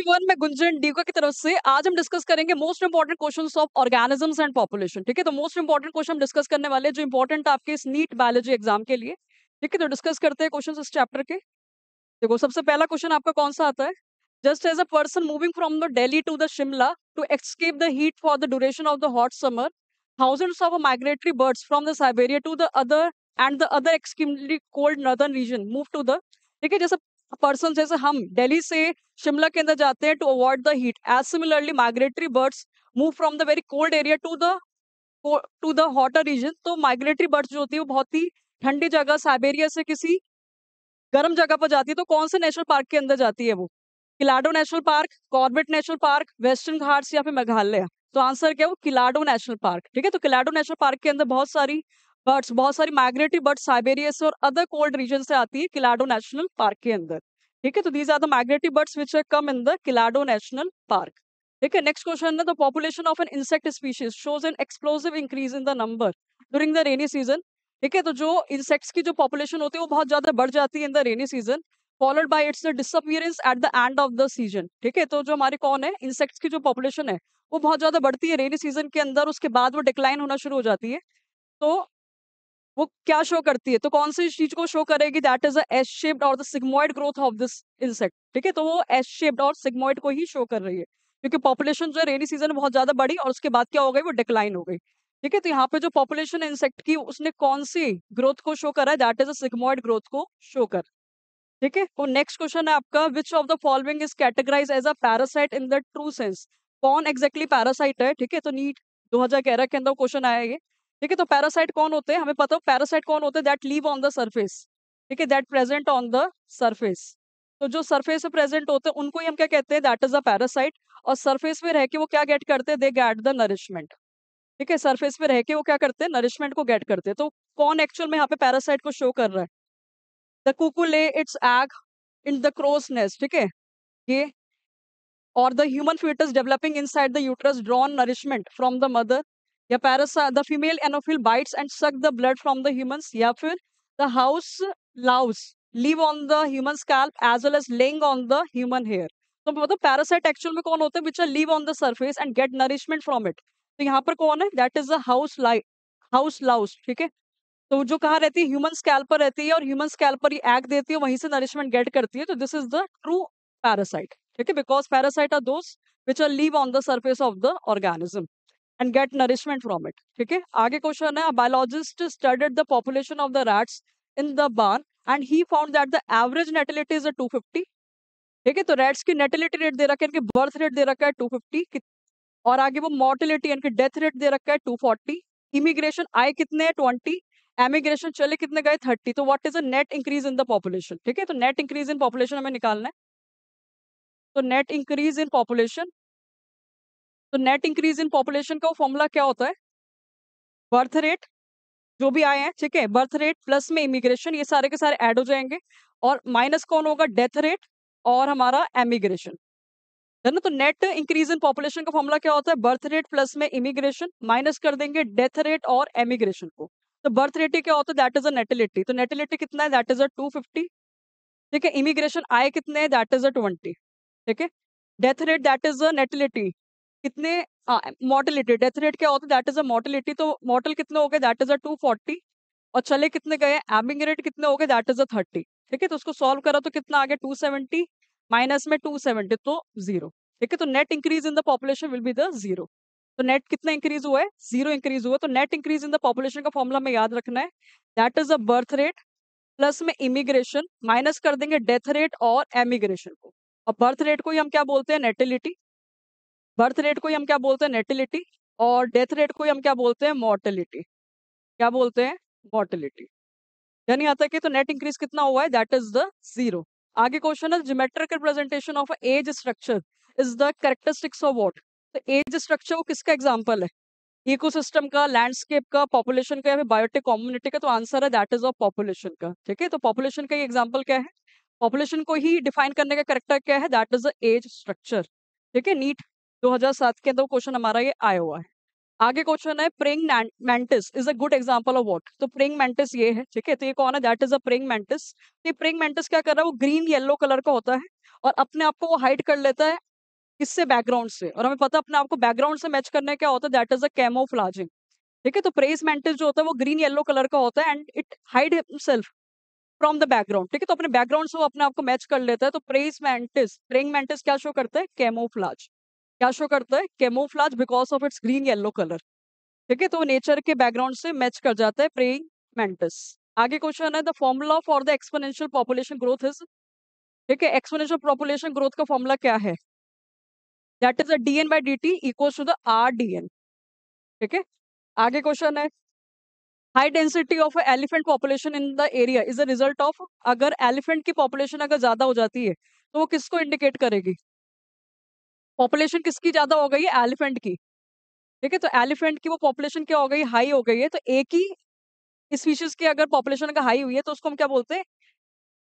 everyone मैं गुंजन डीका की तरफ से आज हम डिस्कस करेंगे most important question of organisms and population ठीक है तो मोस्ट इंपॉर्टेंट क्वेश्चन हम डिस्कस करने वाले जो इंपॉर्टेंट आपके इस नीट बायोलॉजी एग्जाम के लिए ठीक है तो डिस्कस करते हैं क्वेश्चन इस चैप्टर के देखो सबसे पहला क्वेश्चन आपका कौन सा आता है just as a person moving from the Delhi to the Shimla to escape the heat for the duration of the hot summer thousands of migratory birds from the Siberia to the other end the other extremely cold northern region move to the ठीक है जैसे person जैसे हम दिल्ली से शिमला के अंदर जाते हैं to avoid the heat as similarly migratory birds move from the very cold area to the to the hotter region तो माइग्रेटरी बर्ड्स जो होती है वो बहुत ही ठंडी जगह साइबेरिया से किसी गर्म जगह पर जाती है तो कौन से नेशनल पार्क के अंदर जाती है वो Keoladeo national park Corbett national park western Ghats या फिर मेघालय तो आंसर क्या है वो किलाडो नेशनल पार्क ठीक है तो किलाडो नेशनल पार्क के अंदर बहुत सारी बर्ड्स बहुत सारी माइग्रेटरी बर्ड्स साइबेरियस और अदर कोल्ड रीजन से आती है किलाडो नेशनल पार्क के अंदर ठीक है तो these are the migratory birds which are come in the Keoladeo national park ठीक है नेक्स्ट क्वेश्चन है the population of an insect species shows an explosive increase in the number during the rainy season ठीक है तो जो insects की जो population होती है वो बहुत ज्यादा बढ़ जाती है in the rainy season followed by its disappearance at the end of the season ठीक है तो जो हमारे कौन है इंसेक्ट्स की जो पॉपुलेशन है वो बहुत ज्यादा बढ़ती है रेनी सीजन के अंदर उसके बाद वो डिक्लाइन होना शुरू हो जाती है तो वो क्या शो करती है तो कौन सी चीज को शो करेगी दैट इज एस शेप्ड और the sigmoid growth of this insect ठीक है तो वो एस शेप्ड और सिग्मोइड को ही शो कर रही है क्योंकि पॉपुलेशन जो है रेनी सीजन बहुत ज्यादा बढ़ी और उसके बाद क्या हो गई वो डिक्लाइन हो गई ठीक है तो यहाँ पे जो पॉपुलेशन इंसेक्ट की उसने कौन सी ग्रोथ को शो करा है दैट इज अग्मोइड ग्रोथ को शो कर ठीक है और नेक्स्ट क्वेश्चन है आपका which of the following is categorize as a parasite in the true sense कौन एग्जैक्टली पैरासाइट है ठीक है तो नीट 2011 के अंदर क्वेश्चन आया ये ठीक है तो पैरासाइट कौन होते हैं हमें पता हो पैरासाइट कौन होते हैं that live on the surface ठीक है that present on the surface तो जो सर्फेस प्रेजेंट होते हैं उनको ही हम क्या कहते हैं दैट इज अ पैरासाइट और सरफेस पे रह के वो क्या गेट करते हैं दे गैट द नरिशमेंट ठीक है सरफेस पे रह के वो क्या करते हैं नरिशमेंट को गेट करते तो कौन एक्चुअल में यहाँ पे पैरासाइट को शो कर रहा है the cuckoo lay its egg in the crow's nest ठीक है ये और the human is developing inside the uterus drawn nourishment from the mother या parasite the female anopheles bites and suck the blood from the humans या फिर the house louse live on the human scalp as well as long on the human hair तो मतलब parasite actual में कौन होते हैं which are live on the surface and get nourishment from it तो यहाँ पर कौन है that is the house light house louse ठीक है तो जो कहाँ रहती है ह्यूमन स्कैल पर रहती है और ह्यूमन स्कैल पर ये एग देती है वहीं से नरिशमेंट गेट करती है तो this is the true parasite ठीक है because parasite are those which are live on the surface of the organism and get nourishment from it ठीक है तो आगे क्वेश्चन है biologist studied the population of the rats in the barn and he found that the average natality is two fifty ठीक है तो rats की नेटिलिटी rate दे रखा है इनके बर्थ रेट दे रखा है टू फिफ्टी और आगे वो मॉर्टिलिटी इनके डेथ रेट दे रखा है टू इमिग्रेशन आए कितने हैं ट्वेंटी एमिग्रेशन चले कितने गए थर्टी तो what is a net increase in the population ठीक है तो नेट इंक्रीज इन पॉपुलेशन हमें निकालना है तो नेट इंक्रीज इन पॉपुलेशन तो नेट इंक्रीज इन पॉपुलेशन का फॉर्मूला क्या होता है बर्थ रेट जो भी आए हैं ठीक है बर्थ रेट प्लस में इमिग्रेशन ये सारे के सारे ऐड हो जाएंगे और माइनस कौन होगा डेथ रेट और हमारा एमिग्रेशन है ना तो नेट इंक्रीज इन पॉपुलेशन का फॉर्मूला क्या होता है बर्थ रेट प्लस में इमिग्रेशन माइनस कर देंगे डेथ रेट और एमिग्रेशन को तो बर्थ रेट क्या होता है दैट इज अटिलिटी तो नेटिलिटी कितना है that is a two fifty ठीक है इमिग्रेशन आए कितने हैं दैट इज अ ट्वेंटी ठीक है death rate that is a natality कितने मोर्टलिटी डेथ रेट क्या होता है दैट इज अ मोर्टलिटी तो मॉर्टल कितने हो गए that is a two forty और चले कितने गए एमिंग रेट कितने हो गए दैट इज अ थर्टी ठीक है तो उसको सॉल्व करा तो कितना आ गया टू सेवेंटी माइनस में टू सेवेंटी तो जीरो ठीक है तो net increase in the population will be the zero तो नेट कितना इंक्रीज हुआ है जीरो इंक्रीज हुआ तो net increase in the population का फॉर्मुला में याद रखना है that is a birth rate plus में इमिग्रेशन माइनस कर देंगे डेथ रेट और एमिग्रेशन को अब बर्थ रेट को ही हम क्या बोलते हैं नेटिलिटी बर्थ रेट को ही हम क्या बोलते हैं नेटिलिटी और डेथ रेट को ही हम क्या बोलते हैं मोर्टिलिटी क्या बोलते हैं मोर्टिलिटी यानी आता है कि तो नेट इंक्रीज कितना हुआ है दैट इज द जीरो आगे क्वेश्चन है geometric representation of age structure is the characteristics of what तो एज स्ट्रक्चर वो किसका एग्जाम्पल है इकोसिस्टम का लैंडस्केप का पॉपुलेशन का या फिर बायोटिक कम्युनिटी का तो आंसर है दैट इज ऑफ पॉपुलेशन का ठीक है तो पॉपुलेशन का ही एग्जाम्पल क्या है पॉपुलेशन को ही डिफाइन करने का करेक्टर क्या है that is the age structure ठीक है नीट 2007 के अंदर क्वेश्चन हमारा ये आया हुआ है आगे क्वेश्चन है praying mantis is a good example of what तो प्रेंग मेंटिस ये है ठीक है तो ये कौन है that is a praying mantis ये प्रेइंग मेंटिस क्या कर रहा है वो ग्रीन येलो कलर का होता है और अपने आप को वो हाइड कर लेता है इससे बैकग्राउंड से और हमें पता है अपने आपको बैकग्राउंड से मैच करने क्या होता है दैट इज अ कैमोफ्लाजिंग ठीक है तो प्रेस मेंटिस जो होता है वो ग्रीन येलो कलर का होता है and it hide himself from the background ठीक है तो अपने बैकग्राउंड से वो अपने आप को मैच कर लेता है तो प्रेस मेंटिस प्रेंग मेंटिस क्या शो करता है कैमोफ्लाज क्या शो करता है camouflage because of its green yellow colour ठीक है तो नेचर के बैकग्राउंड से मैच कर जाता है प्रेइंग मेंटस आगे क्वेश्चन है the formula for the exponential population growth is ठीक है एक्सपोनेंशियल पॉपुलेशन ग्रोथ का फॉर्मूला क्या है that is a D N D T equals to the R N ठीक है आगे क्वेश्चन है high density of elephant population in the area is a result of अगर एलिफेंट की पॉपुलेशन अगर ज्यादा हो जाती है तो वो किसको इंडिकेट करेगी पॉपुलेशन किसकी ज्यादा हो गई है एलिफेंट की ठीक है तो एलिफेंट की वो पॉपुलेशन क्या हो गई हाई हो गई है तो एक ही स्पीशीज की अगर पॉपुलेशन का हाई हुई है तो उसको हम क्या बोलते हैं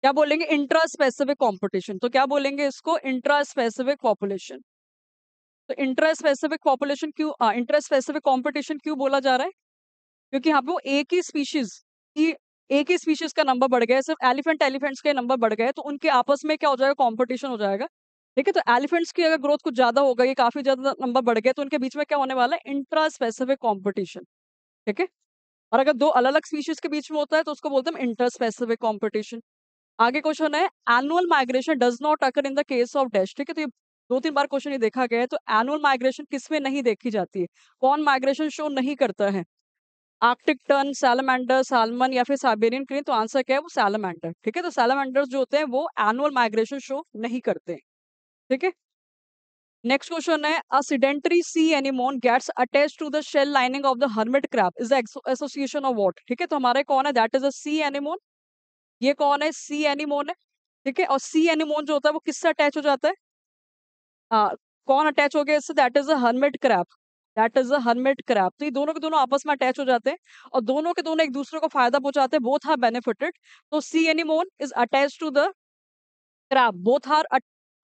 क्या बोलेंगे इंट्रा स्पेसिफिक कॉम्पिटिशन तो क्या बोलेंगे इसको इंट्रा स्पेसिफिक पॉपुलेशन तो इंट्रा स्पेसिफिक पॉपुलेशन क्यों इंट्रा स्पेसिफिक कॉम्पिटिशन क्यों बोला जा रहा है क्योंकि यहाँ पे वो एक ही स्पीशीज की एक ही स्पीशीज का नंबर बढ़ गया है सिर्फ एलिफेंट एलिफेंट्स के नंबर बढ़ गए तो उनके आपस में क्या हो जाएगा कॉम्पिटिशन हो जाएगा ठीक है तो एलिफेंट्स की अगर ग्रोथ कुछ ज्यादा हो गई काफी ज्यादा नंबर बढ़ गए तो उनके बीच में क्या होने वाला है इंट्रा स्पेसिफिक कॉम्पिटिशन ठीक है और अगर दो अलग अलग स्पीशीज के बीच में होता है तो उसको बोलते हैं इंटर स्पेसिफिक कॉम्पिटिशन आगे क्वेश्चन है annual migration does not occur in the case of dash ठीक है तो ये दो तीन बार क्वेश्चन ये देखा गया है तो एनुअल माइग्रेशन किसमें नहीं देखी जाती है कौन माइग्रेशन शो नहीं करता है आर्कटिक टर्न सैलमेंडर सालमन या फिर साइबेरियन क्रीन तो आंसर क्या है वो सैलमेंडर ठीक है तो सैलमेंडर जो होते हैं वो एनुअल माइग्रेशन शो नहीं करते हैं ठीक है नेक्स्ट क्वेश्चन है a sedentary sea anemone gets attach to the shell lining of the hermit crab is association of what ठीक है तो हमारे कौन है that is a sea anemone ये कौन है सी एनिमोन है ठीक है और सी एनिमोन जो होता है वो किससे अटैच हो जाता है आ, कौन अटैच हो गया इससे that is a hermit crab that is a hermit crab तो ये दोनों के दोनों आपस में अटैच हो जाते हैं और दोनों के दोनों एक दूसरे को फायदा पहुंचाते हैं बोथ आर बेनिफिटेड तो sea anemone is attach to the crab both are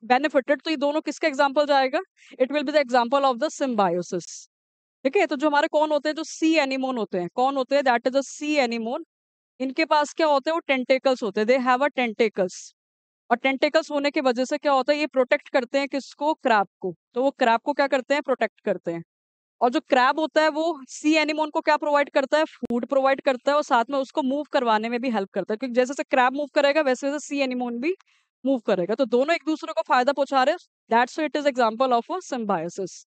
benefited तो ये दोनों किसका एग्जाम्पल जाएगा it will be the example of the symbiosis ठीक है तो जो हमारे कौन होते हैं जो सी एनिमोन होते हैं कौन होते हैं that is a sea anemone इनके पास क्या होते हैं वो टेंटेकल्स होते हैं दे हैव अ टेंटेकल्स और टेंटेकल्स होने की वजह से क्या होता है ये प्रोटेक्ट करते हैं किसको क्रैप को तो वो क्रैप को क्या करते हैं प्रोटेक्ट करते हैं और जो क्रैब होता है वो सी एनिमोन को क्या प्रोवाइड करता है फूड प्रोवाइड करता है और साथ में उसको मूव करवाने में भी हेल्प करता है क्योंकि जैसे जैसे क्रैब मूव करेगा वैसे वैसे सी एनिमोन भी मूव करेगा तो दोनों एक दूसरे को फायदा पहुंचा रहे that's it is example of a symbiosis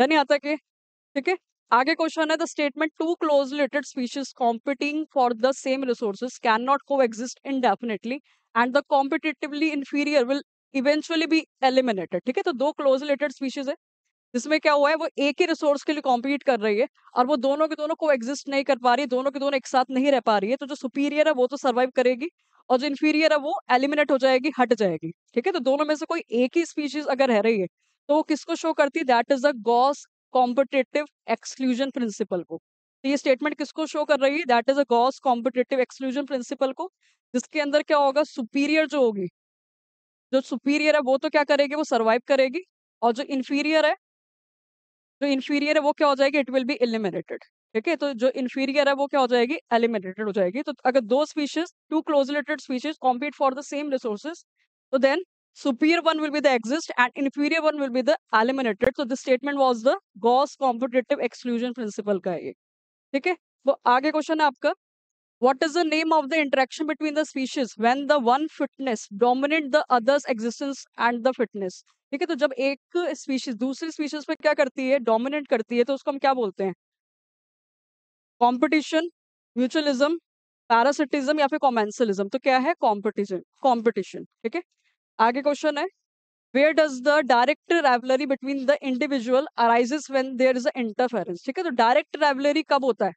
यानी आता कि ठीक है आगे क्वेश्चन है the statement two close related species competing for the same resources can not coexist indefinitely and the competitively inferior will eventually be eliminated ठीक है तो दो क्लोज रिलेटेड स्पीशीज है जिसमें क्या हुआ है वो एक ही रिसोर्स के लिए कॉम्पीट कर रही है और वो दोनों के दोनों को एग्जिस्ट नहीं कर पा रही है दोनों के दोनों एक साथ नहीं रह पा रही है तो जो सुपीरियर है वो तो सर्वाइव करेगी और जो इन्फीरियर है वो एलिमिनेट हो जाएगी हट जाएगी ठीक है तो दोनों में से कोई एक ही स्पीशीज अगर रह रही है तो वो किसको शो करती है that is the Gause competitive exclusion principle को तो ये स्टेटमेंट किसको शो कर रही है that is a Gause competitive exclusion principle को जिसके अंदर क्या होगा सुपीरियर जो होगी जो सुपीरियर है वो तो क्या करेगी वो सर्वाइव करेगी और जो इन्फीरियर है जो इन्फीरियर है वो क्या हो जाएगी इट विल बी एलिमिनेटेड ठीक है तो जो इन्फीरियर है वो क्या हो जाएगी एलिमिनेटेड हो जाएगी तो अगर दो species two close related species compete for the same resources तो then superior one will be the exist and inferior one will be the eliminated तो this statement was the Gause competitive exclusion principle का ये ठीक है वो आगे question है आपका what is the name of the interaction between the species when the one fitness dominate the others existence and the fitness ठीक है तो जब एक स्पीशीज दूसरी स्पीशीज पे क्या करती है डोमिनेट करती है तो उसको हम क्या बोलते हैं कॉम्पिटिशन म्यूचुअलिज्म पैरासिटिज्म या फिर कॉमेंसलिज्म तो क्या है कॉम्पिटिशन कॉम्पिटिशन ठीक है आगे क्वेश्चन है where does the direct rivalry between the individual arises when there is a interference ठीक है तो डायरेक्ट रेवलरी कब होता है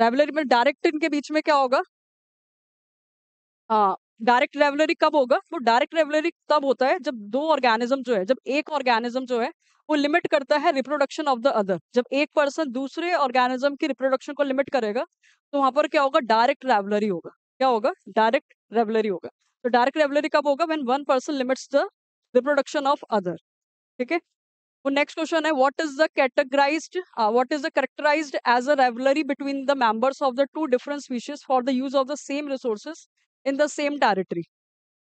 रेवलरी में डायरेक्ट इनके बीच में क्या होगा हाँ डायरेक्ट रेवलरी कब होगा वो डायरेक्ट रेवलरी तब होता है जब दो ऑर्गेनिज्म जो है जब एक ऑर्गेनिज्म जो है वो लिमिट करता है रिप्रोडक्शन ऑफ द अदर जब एक पर्सन दूसरे ऑर्गेनिज्म की रिप्रोडक्शन को लिमिट करेगा तो वहां पर क्या होगा डायरेक्ट रेवलरी होगा क्या होगा डायरेक्ट रेवलरी होगा तो डायरेक्ट रेवलरी कब होगा when one person limits the reproduction of other ठीक है वो नेक्स्ट क्वेश्चन है what is the categorize what is the characterize as a rivalry between the members of the two different species for the use of the same resources in the same territory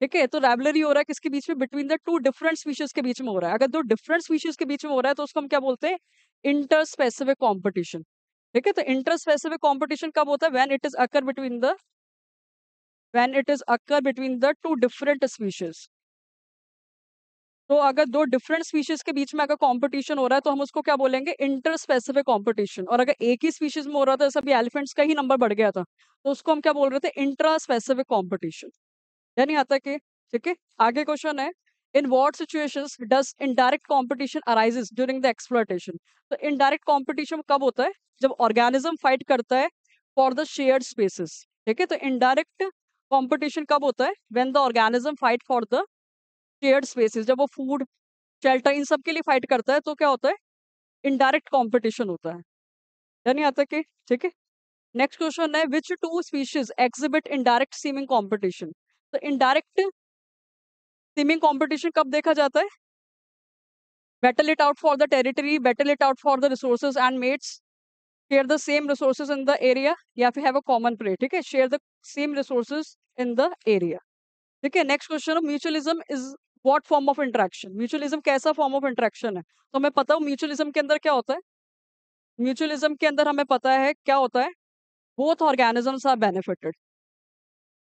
ठीक है तो रैबलरी हो रहा है किसके बीच में between the two different species के बीच में हो रहा है अगर दो डिफरेंट स्पीशीज के बीच में हो रहा है तो उसको हम क्या बोलते हैं इंटर स्पेसिफिक कॉम्पिटिशन ठीक है तो इंटर स्पेसिफिक कॉम्पिटिशन कब होता है when it is occur between the when it is occur between the two different species तो अगर दो डिफरेंट स्पीशीज के बीच में अगर कंपटीशन हो रहा है तो हम उसको क्या बोलेंगे इंटर स्पेसिफिक कंपटीशन और अगर एक ही स्पीशीज में हो रहा था जैसे अभी एलिफेंट्स का ही नंबर बढ़ गया था तो उसको हम क्या बोल रहे थे इंट्रा स्पेसिफिक कंपटीशन नहीं आता के ठीक है आगे क्वेश्चन है in what situation does indirect competition arises during the exploitation तो इनडायरेक्ट कॉम्पिटिशन कब होता है जब ऑर्गेनिज्म फाइट करता है फॉर द शेयर स्पेसिस ठीक है तो इनडायरेक्ट कॉम्पिटिशन कब होता है when the organism fight for the share species जब वो फूड शेल्टर इन सब के लिए फाइट करता है तो क्या होता है इनडायरेक्ट कॉम्पिटिशन होता है यानी आता कि ठीक है नेक्स्ट क्वेश्चन है which two species exhibit indirect seeming competition तो इनडायरेक्ट सिमिंग कॉम्पिटिशन कब देखा जाता है battle it out for the territory battle it out for the resource and mates share the same resources in the area या फिर have a common prey ठीक है share the same resources in the area ठीक है next question mutualism is what form of interaction mutualism कैसा form of interaction है तो हमें पता हूँ म्यूचुअलिज्म के अंदर क्या होता है म्यूचुअलिज्म के अंदर हमें पता है क्या होता है बोथ ऑर्गेनिजम्स आर बेनिफिटेड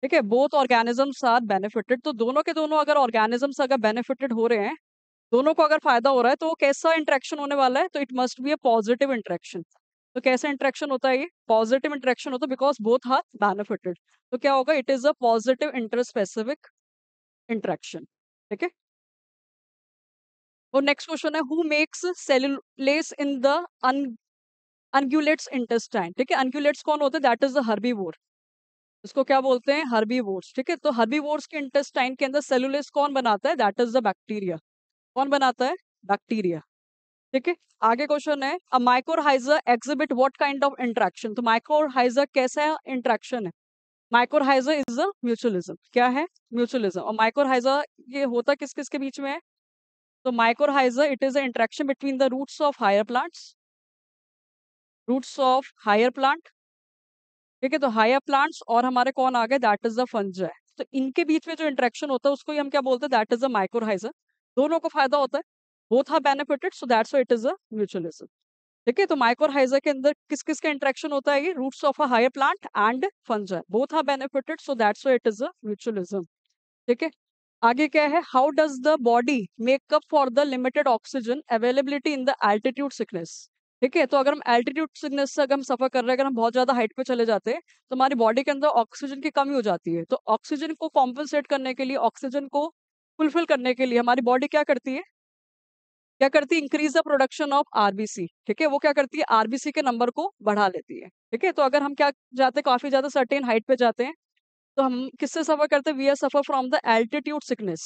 ठीक है बोथ ऑर्गेनिजम्स आर बेनिफिटेड तो दोनों के दोनों अगर ऑर्गेनिजम्स अगर बेनिफिटेड हो रहे हैं दोनों को अगर फायदा हो रहा है तो वो कैसा इंट्रैक्शन होने वाला है तो it must be a positive interaction तो कैसा इंट्रैक्शन होता है ये पॉजिटिव इंट्रैक्शन होता है बिकॉज बोथ आर बेनिफिटेड तो क्या होगा it is a positive interspecific interaction ठीक है और नेक्स्ट क्वेश्चन है who makes cellulase in the ungulates intestine ठीक है अनग्यूलेट्स कौन होते हैं दैट इज द हर्बीवोर इसको क्या बोलते हैं हर्बी वोर्स ठीक है तो हर्बी वोर्स के इंटेस्टाइन के अंदर सेलुलस कौन बनाता है दैट इज द बैक्टीरिया कौन बनाता है बैक्टीरिया ठीक है आगे क्वेश्चन है a mycorrhiza exhibit what kind of interaction तो माइक्रोहाइजर कैसा इंट्रैक्शन है माइक्रोहाइजर इज अ म्यूचुअलिज्म क्या है म्यूचुअलिज्म और माइक्रोहाइजर ये होता किस किस के बीच में है तो mycorrhiza it is a interaction between the roots of higher plants roots of higher plant ठीक है तो हाया प्लांट्स और हमारे कौन आ गए दैट इज द फंजाई तो इनके बीच में जो इंट्रेक्शन होता है उसको ही हम क्या बोलते हैं दैट इज अ माइक्रोहाइजर दोनों को फायदा होता है both are benefited so that's it is a mutualism ठीक है तो माइक्रोहाइजर के अंदर किस किस का इंट्रेक्शन होता है ये roots of a higher plant and fungi both are benefited so that's it is a mutualism ठीक है आगे क्या है how does the body make up for the limited oxygen availability in the altitude sickness ठीक है तो अगर हम एल्टीट्यूड सिकनेस से अगर हम सफर कर रहे हैं अगर हम बहुत ज्यादा हाइट पे चले जाते हैं तो हमारी बॉडी के अंदर ऑक्सीजन की कमी हो जाती है तो ऑक्सीजन को कॉम्पनसेट करने के लिए ऑक्सीजन को फुलफिल करने के लिए हमारी बॉडी क्या करती है क्या करती है increase the production of RBC ठीक है वो क्या करती है आरबीसी के नंबर को बढ़ा लेती है ठीक है तो अगर हम क्या जाते हैं काफी ज्यादा सर्टेन हाइट पे जाते हैं तो हम किससे सफर करते हैं we are suffer from the altitude sickness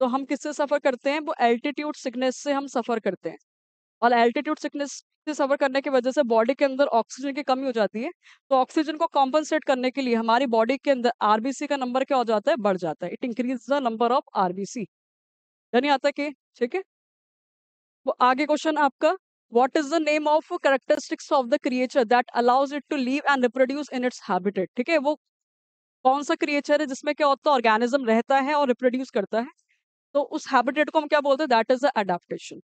तो हम किससे सफर करते हैं वो एल्टीट्यूड सिकनेस से हम सफर करते हैं और एल्टीट्यूड सिकनेस से सफर करने की वजह से बॉडी के अंदर ऑक्सीजन की कमी हो जाती है तो ऑक्सीजन को कॉम्पनसेट करने के लिए हमारी बॉडी के अंदर आरबीसी का नंबर क्या हो जाता है बढ़ जाता है it increase the number of RBC यानी आता कि ठीक है वो आगे क्वेश्चन आपका what is the name of characteristics of the creature that allows it to live and reproduce in its habitat ठीक है वो कौन सा क्रिएचर है जिसमें क्या होता है ऑर्गेनिज्म रहता है और रिप्रोड्यूस करता है तो उस हैबिटेट को हम क्या बोलते हैं दैट इज अडेप्टेशन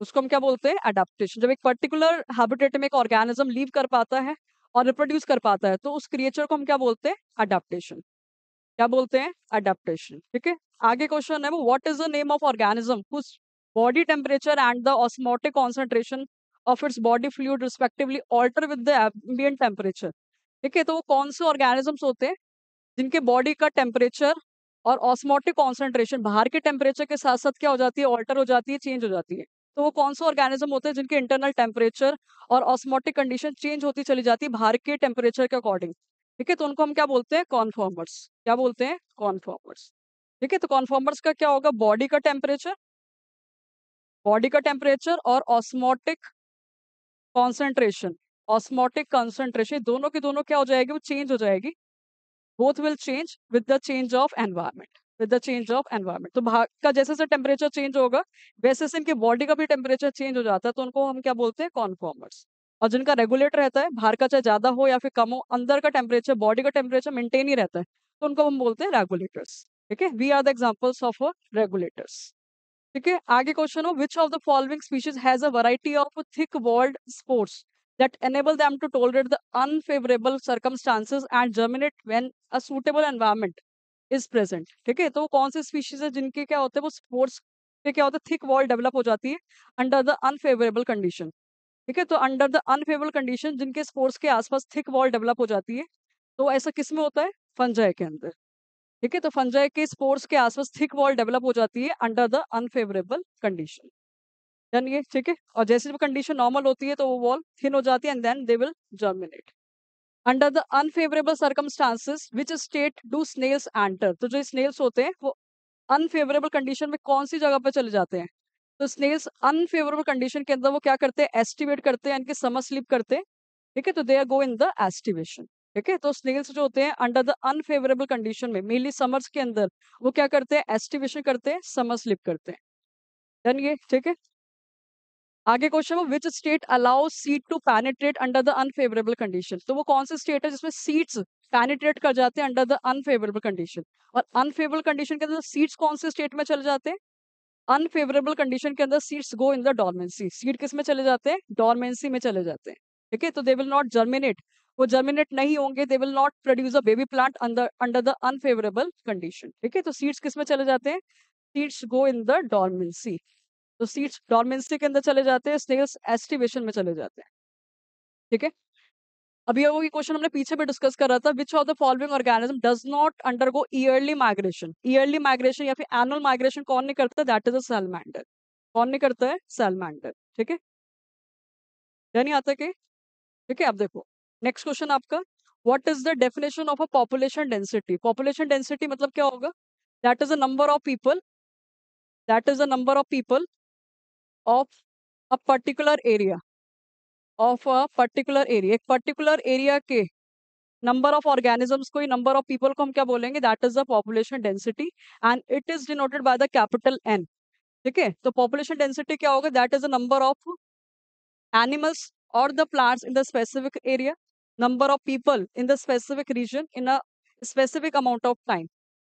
उसको हम क्या बोलते हैं अडेप्टेशन जब एक पर्टिकुलर हैबिटेट में एक ऑर्गेनिज्म लीव कर पाता है और रिप्रोड्यूस कर पाता है तो उस क्रिएचर को हम क्या बोलते हैं अडेप्टेशन क्या बोलते हैं अडेप्टेशन ठीक है आगे क्वेश्चन है वो what is the name of organism whose body temperature and the osmotic concentration of its body fluid respectively alter with the ambient temperature ठीक है तो वो कौन से ऑर्गेनिजम्स होते हैं जिनके बॉडी का टेम्परेचर और ऑस्मोटिक कॉन्सेंट्रेशन बाहर के टेम्परेचर के साथ साथ क्या हो जाती है ऑल्टर हो जाती है चेंज हो जाती है तो वो कौन से ऑर्गेनिज्म होते हैं जिनके इंटरनल टेम्परेचर और ऑस्मोटिक कंडीशन चेंज होती चली जाती है बाहर के टेम्परेचर के अकॉर्डिंग ठीक है तो उनको हम क्या बोलते हैं कॉन्फॉर्मर्स क्या बोलते हैं कॉन्फॉर्मर्स ठीक है तो कॉन्फॉर्मर्स का क्या होगा बॉडी का टेम्परेचर बॉडी का टेम्परेचर और ऑस्मोटिक कॉन्सेंट्रेशन ऑस्मोटिक कॉन्सेंट्रेशन दोनों की दोनों क्या हो जाएगी वो चेंज हो जाएगी both will change with the change of environment with the change of environment तो भाग का जैसे जैसे टेम्परेचर चेंज होगा वैसे से इनके बॉडी का भी टेम्परेचर चेंज हो जाता है तो उनको हम क्या बोलते हैं कॉन्फॉर्मर्स और जिनका रेगुलेट रहता है बाहर का चाहे ज्यादा हो या फिर कम हो अंदर का टेम्परेचर बॉडी का टेम्परेचर मेंटेन ही रहता है तो उनको हम बोलते हैं रेगुलेटर्स ठीक है we are the examples of regulators ठीक है आगे क्वेश्चन हो which of the following species has a variety of thick walled sports that enable them to tolerate the unfavourable circumstances and germinate when a suitable environment is present ठीक है तो वो कौन से स्पीशीज है जिनके क्या होते हैं वो स्पोर्ट्स पे क्या होता है थिक वॉल डेवलप हो जाती है अंडर द अनफेवरेबल कंडीशन ठीक है तो अंडर द अनफेवरेबल कंडीशन जिनके स्पोर्ट्स के आसपास थिक वॉल डेवलप हो जाती है तो ऐसा किस में होता है फंजाई के अंदर ठीक है तो फंजाई के स्पोर्ट्स के आसपास थिक वॉल डेवलप हो जाती है अंडर द अनफेवरेबल कंडीशन ठीक है और जैसे जब कंडीशन नॉर्मल होती है तो वो वॉल थिन हो जाती है and then they will germinate under the unfavourable circumstances which state do snails enter तो जो स्नेल्स होते हैं वो अनफेवरेबल कंडीशन में कौन सी जगह पर चले जाते हैं तो स्नेल्स अनफेवरेबल कंडीशन के अंदर वो क्या करते हैं एस्टिवेट करते हैं यानी कि समर स्लिप करते हैं ठीक है तो they are go in the aestivation ठीक है तो स्नेल्स जो होते हैं अंडर द अनफेवरेबल कंडीशन में मेनली समर्स के अंदर वो क्या करते हैं एस्टिवेशन करते हैं समर स्लिप करते हैं ये ठीक है आगे क्वेश्चन है which state allow seed to penetrate under the unfavourable condition तो वो कौन से स्टेट है जिसमें सीट्स पैनिट्रेट कर जाते हैं अंडर द अनफेवरेबल कंडीशन और अनफेवरेबल कंडीशन के अंदर सीट्स कौन से स्टेट में चले जाते हैं अनफेवरेबल कंडीशन के अंदर seeds go in the dormancy seed किस में चले जाते हैं डॉर्मेंसी में चले जाते हैं ठीक है तो दे विल नॉट जर्मिनेट वो जर्मिनेट नहीं होंगे they will not produce a baby plant under under the unfavourable condition ठीक है तो सीड्स किस में चले जाते हैं seeds go in the dormancy तो सीड्स डॉर्मेंसी के अंदर चले जाते हैं स्नेल्स एस्टिवेशन में चले जाते हैं ठीक है अभी वो क्वेश्चन हमने पीछे भी डिस्कस कर रहा था which of the following organism does not undergo yearly migration yearly migration या फिर एनुअल माइग्रेशन कौन नहीं करता दैट इज अ सेलमैंडर कौन नहीं करता है सेलमैंडर ठीक है नहीं आता के ठीक है आप देखो नेक्स्ट क्वेश्चन आपका what is the definition of a population density population density मतलब क्या होगा that is a number of people that is a number of people of a particular area of a particular area एक particular area के number of organisms को number of people को हम क्या बोलेंगे that is the population density and it is denoted by the capital N ठीक है तो पॉपुलेशन डेंसिटी क्या होगा that is the number of animals और the plants in the specific area number of people in the specific region in a specific amount of time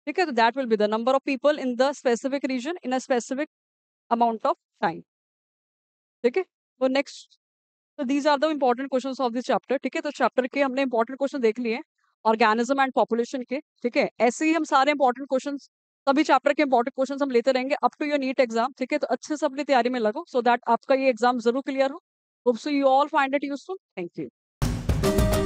ठीक है तो that will be the number of people in the specific region in a specific amount of time ठीक है वो next तो these are the important question of this chapter ठीक है तो चैप्टर तो तो के हमने इंपॉर्टेंट क्वेश्चन देख लिए ऑर्गेनिज्म एंड पॉपुलेशन के ठीक है ऐसे ही हम सारे इंपॉर्टेंट क्वेश्चन सभी चैप्टर के इंपॉर्टेंट क्वेश्चन हम लेते रहेंगे up to your NEET exam ठीक है तो अच्छे से अपनी तैयारी में लगो सो so दैट आपका ये एग्जाम जरूर क्लियर हो so you all find it useful thank you